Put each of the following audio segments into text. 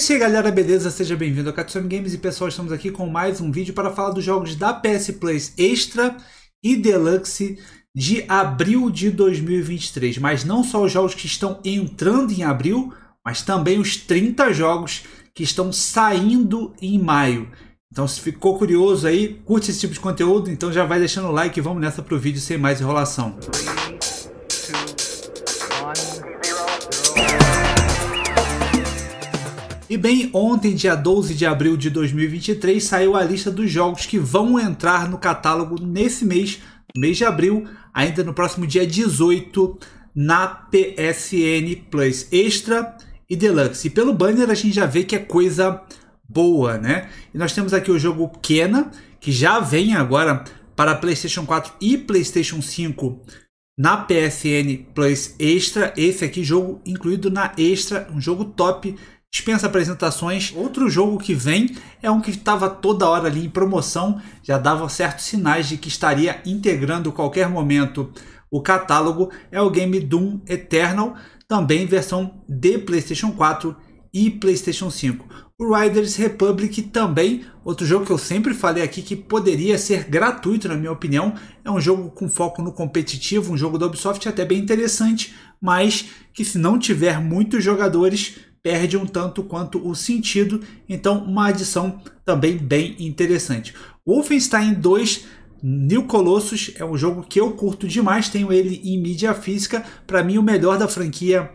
E é aí galera, beleza? Seja bem-vindo a Katsumi Games e pessoal, estamos aqui com mais um vídeo para falar dos jogos da PS Plus Extra e Deluxe de abril de 2023. Mas não só os jogos que estão entrando em abril, mas também os 30 jogos que estão saindo em maio. Então se ficou curioso aí, curte esse tipo de conteúdo, então já vai deixando o like e vamos nessa pro vídeo sem mais enrolação. Música E bem, ontem, dia 12 de abril de 2023, saiu a lista dos jogos que vão entrar no catálogo nesse mês, mês de abril, ainda no próximo dia 18, na PSN Plus Extra e Deluxe. E pelo banner a gente já vê que é coisa boa, né? E nós temos aqui o jogo Kena, que já vem agora para PlayStation 4 e PlayStation 5 na PSN Plus Extra. Esse aqui, jogo incluído na Extra, um jogo top dispensa apresentações. Outro jogo que vem é um que estava toda hora ali em promoção, já dava certos sinais de que estaria integrando qualquer momento o catálogo, é o game Doom Eternal, também versão de PlayStation 4 e PlayStation 5. O Riders Republic também, outro jogo que eu sempre falei aqui que poderia ser gratuito, na minha opinião, é um jogo com foco no competitivo, um jogo da Ubisoft até bem interessante, mas que se não tiver muitos jogadores, perde um tanto quanto o sentido, então uma adição também bem interessante. Wolfenstein 2 New Colossus é um jogo que eu curto demais, tenho ele em mídia física, para mim o melhor da franquia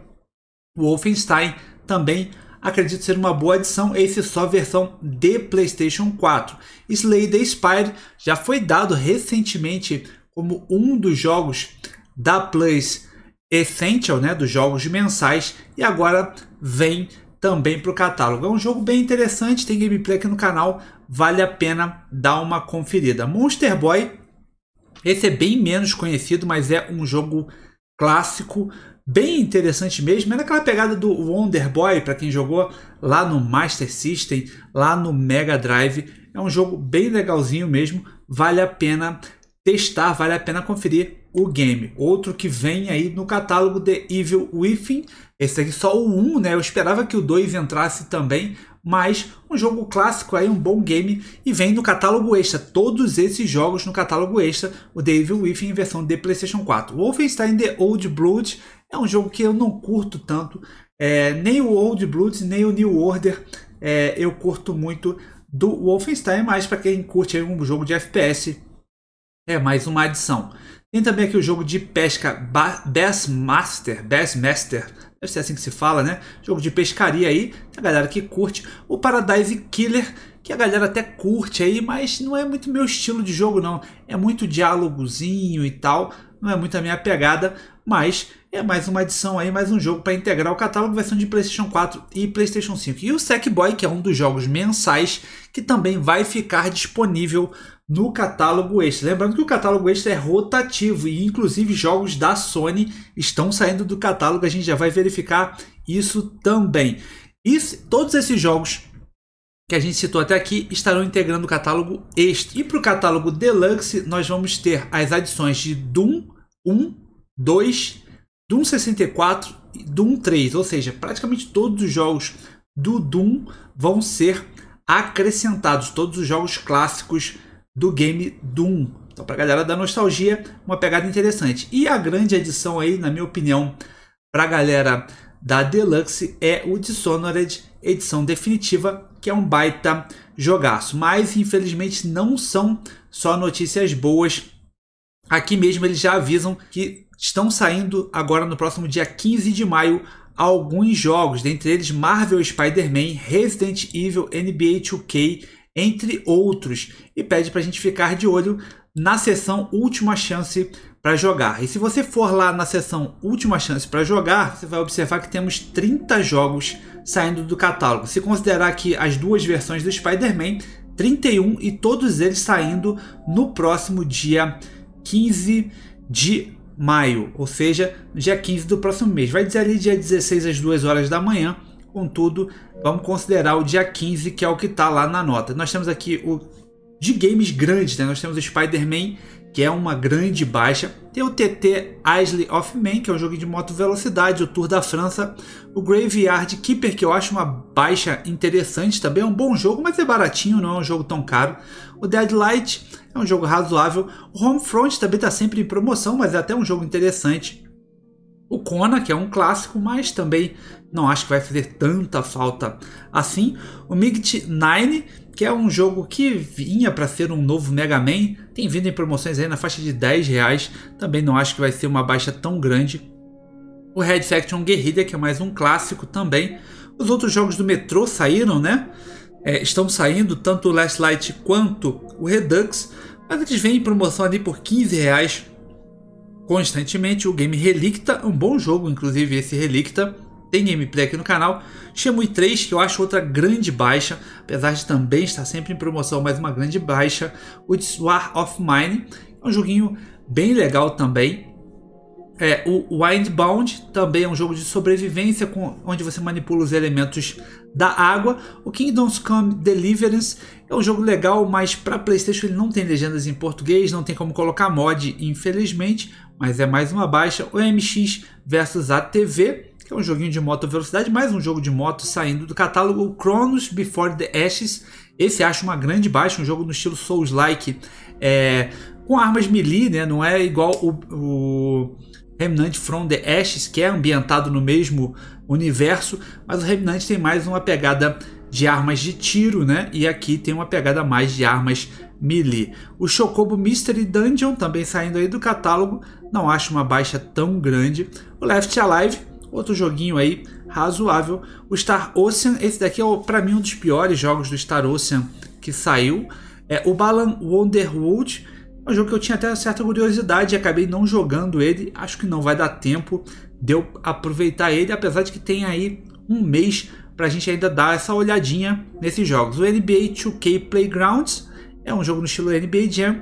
Wolfenstein também acredito ser uma boa adição, esse só versão de PlayStation 4. Slay the Spire já foi dado recentemente como um dos jogos da Plus Essential, né, dos jogos mensais, e agora vem também para o catálogo. É um jogo bem interessante, tem gameplay aqui no canal, vale a pena dar uma conferida. Monster Boy, esse é bem menos conhecido, mas é um jogo clássico, bem interessante mesmo. É daquela pegada do Wonder Boy, para quem jogou lá no Master System, lá no Mega Drive. É um jogo bem legalzinho mesmo, vale a pena testar, vale a pena conferir o game. Outro que vem aí no catálogo The Evil Within, esse aqui só o 1, né? Eu esperava que o 2 entrasse também, mas um jogo clássico aí, um bom game e vem no catálogo extra. Todos esses jogos no catálogo extra, o The Evil Within em versão de PlayStation 4. Wolfenstein The Old Blood é um jogo que eu não curto tanto, é, nem o Old Blood, nem o New Order é, eu curto muito do Wolfenstein, mas para quem curte aí um jogo de FPS é mais uma adição. Tem também aqui o jogo de pesca Bassmaster, Bassmaster, deve ser assim que se fala, né? Jogo de pescaria aí, a galera que curte. O Paradise Killer, que a galera até curte aí, mas não é muito meu estilo de jogo não. É muito diálogozinho e tal, não é muito a minha pegada, mas é mais uma adição aí, mais um jogo para integrar o catálogo versão de PlayStation 4 e PlayStation 5. E o Sackboy, que é um dos jogos mensais, que também vai ficar disponível no catálogo extra. Lembrando que o catálogo extra é rotativo e inclusive jogos da Sony estão saindo do catálogo, a gente já vai verificar isso também. E todos esses jogos que a gente citou até aqui estarão integrando o catálogo extra. E para o catálogo Deluxe, nós vamos ter as adições de Doom 1, 2, Doom 64 e Doom 3. Ou seja, praticamente todos os jogos do Doom vão ser acrescentados, todos os jogos clássicos do game Doom. Então, para a galera da nostalgia, uma pegada interessante. E a grande adição aí, na minha opinião, para a galera da Deluxe é o Dishonored edição definitiva, que é um baita jogaço. Mas infelizmente não são só notícias boas. Aqui mesmo eles já avisam que estão saindo agora no próximo dia 15 de maio alguns jogos, dentre eles Marvel Spider-Man, Resident Evil, NBA 2K, entre outros, e pede para a gente ficar de olho na sessão Última Chance para jogar. E se você for lá na sessão Última Chance para jogar, você vai observar que temos 30 jogos saindo do catálogo. Se considerar que as duas versões do Spider-Man, 31 e todos eles saindo no próximo dia 15 de maio, ou seja, dia 15 do próximo mês. Vai dizer ali dia 16 às 2 horas da manhã Contudo, vamos considerar o dia 15, que é o que está lá na nota. Nós temos aqui o de games grandes, né? Nós temos o Spider-Man, que é uma grande baixa. Tem o TT Isle of Man, que é um jogo de moto velocidade, o Tour da França, o Graveyard Keeper, que eu acho uma baixa interessante também, é um bom jogo, mas é baratinho, não é um jogo tão caro. O Deadlight é um jogo razoável. O Homefront também está sempre em promoção, mas é até um jogo interessante. O Kona, que é um clássico, mas também não acho que vai fazer tanta falta assim. O Migt 9, que é um jogo que vinha para ser um novo Mega Man, tem vindo em promoções aí na faixa de 10 reais. Também não acho que vai ser uma baixa tão grande. O Red Faction Guerrilla, que é mais um clássico também. Os outros jogos do metrô saíram, né? É, estão saindo, tanto o Last Light quanto o Redux, mas eles vêm em promoção ali por 15 reais constantemente o game Relicta, um bom jogo, inclusive esse Relicta, tem gameplay aqui no canal. Shemui 3, que eu acho outra grande baixa, apesar de também estar sempre em promoção, mas uma grande baixa. O War of Mine, é um joguinho bem legal também, é, o Windbound também é um jogo de sobrevivência com, onde você manipula os elementos da água. O Kingdoms Come Deliverance é um jogo legal, mas para PlayStation ele não tem legendas em português, não tem como colocar mod, infelizmente, mas é mais uma baixa. O MX versus ATV, que é um joguinho de moto velocidade, mais um jogo de moto saindo do catálogo. O Chronos Before the Ashes, esse acho uma grande baixa, um jogo no estilo Souls-like, é, com armas melee, né? Não é igual o, o Remnant from the Ashes, que é ambientado no mesmo universo, mas o Remnant tem mais uma pegada de armas de tiro, né? E aqui tem uma pegada mais de armas melee. O Chocobo Mystery Dungeon, também saindo aí do catálogo, não acho uma baixa tão grande. O Left Alive, outro joguinho aí razoável. O Star Ocean, esse daqui é para mim um dos piores jogos do Star Ocean que saiu. É, o Balan Wonderworld, é um jogo que eu tinha até certa curiosidade e acabei não jogando ele. Acho que não vai dar tempo de eu aproveitar ele, apesar de que tem aí um mês para a gente ainda dar essa olhadinha nesses jogos. O NBA 2K Playgrounds é um jogo no estilo NBA Jam.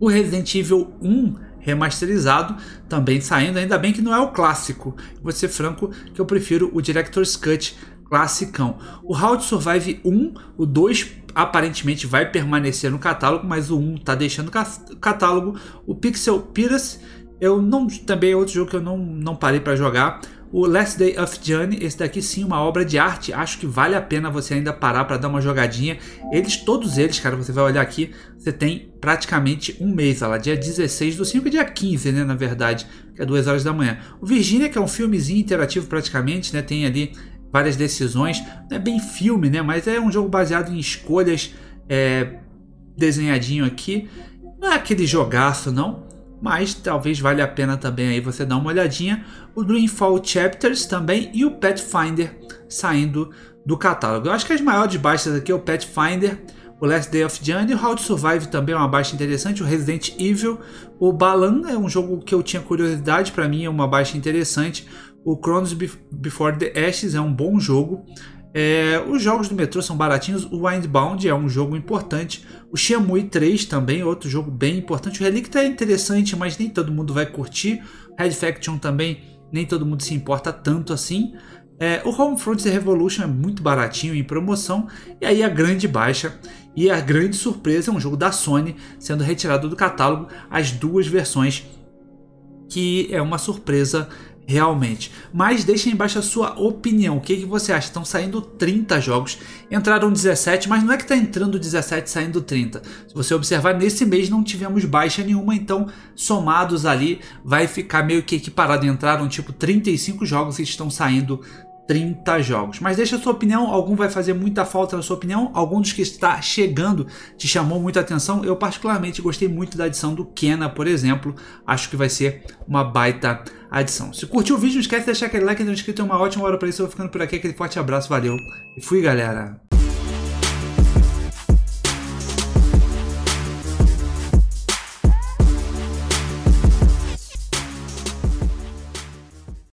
O Resident Evil 1 remasterizado também saindo, ainda bem que não é o clássico. Vou ser franco que eu prefiro o Director's Cut classicão. O How to Survive 1, o 2 aparentemente vai permanecer no catálogo, mas o 1 tá deixando o catálogo. O Pixel Pirates, eu não também é outro jogo que eu não, não parei para jogar. O Last Day of Journey, esse daqui sim, uma obra de arte. Acho que vale a pena você ainda parar para dar uma jogadinha. Eles, todos eles, cara, você vai olhar aqui, você tem praticamente um mês, olha lá, dia 16 do 5 e dia 15, né, na verdade, que é 2 horas da manhã. O Virginia, que é um filmezinho interativo praticamente, né, tem ali várias decisões. Não é bem filme, né? Mas é um jogo baseado em escolhas é, desenhadinho aqui. Não é aquele jogaço, não. Mas talvez valha a pena também aí você dar uma olhadinha. O Dreamfall Chapters também e o Pathfinder saindo do catálogo. Eu acho que as maiores baixas aqui é o Pathfinder, o Last Day of Journey, o How to Survive também é uma baixa interessante, o Resident Evil, o Balan é um jogo que eu tinha curiosidade, para mim é uma baixa interessante, o Chronos Before the Ashes é um bom jogo. É, os jogos do metrô são baratinhos. O Windbound é um jogo importante. O Shenmue 3 também, outro jogo bem importante. O Relic é tá interessante, mas nem todo mundo vai curtir. Red Faction também, nem todo mundo se importa tanto assim. É, o Homefront Revolution é muito baratinho em promoção. E aí a grande baixa e a grande surpresa é um jogo da Sony sendo retirado do catálogo as duas versões, que é uma surpresa realmente. Mas deixe embaixo a sua opinião. O que, que você acha? Estão saindo 30 jogos, entraram 17, mas não é que está entrando 17 saindo 30. Se você observar, nesse mês não tivemos baixa nenhuma, então somados ali vai ficar meio que equiparado. Entraram tipo 35 jogos e estão saindo 30 jogos. Mas deixa a sua opinião, algum vai fazer muita falta na sua opinião, algum dos que está chegando te chamou muita atenção. Eu particularmente gostei muito da adição do Kena, por exemplo. Acho que vai ser uma baita adição. Se curtiu o vídeo, não esquece de deixar aquele like, então inscrito é uma ótima hora para isso. Eu vou ficando por aqui, aquele forte abraço, valeu e fui galera!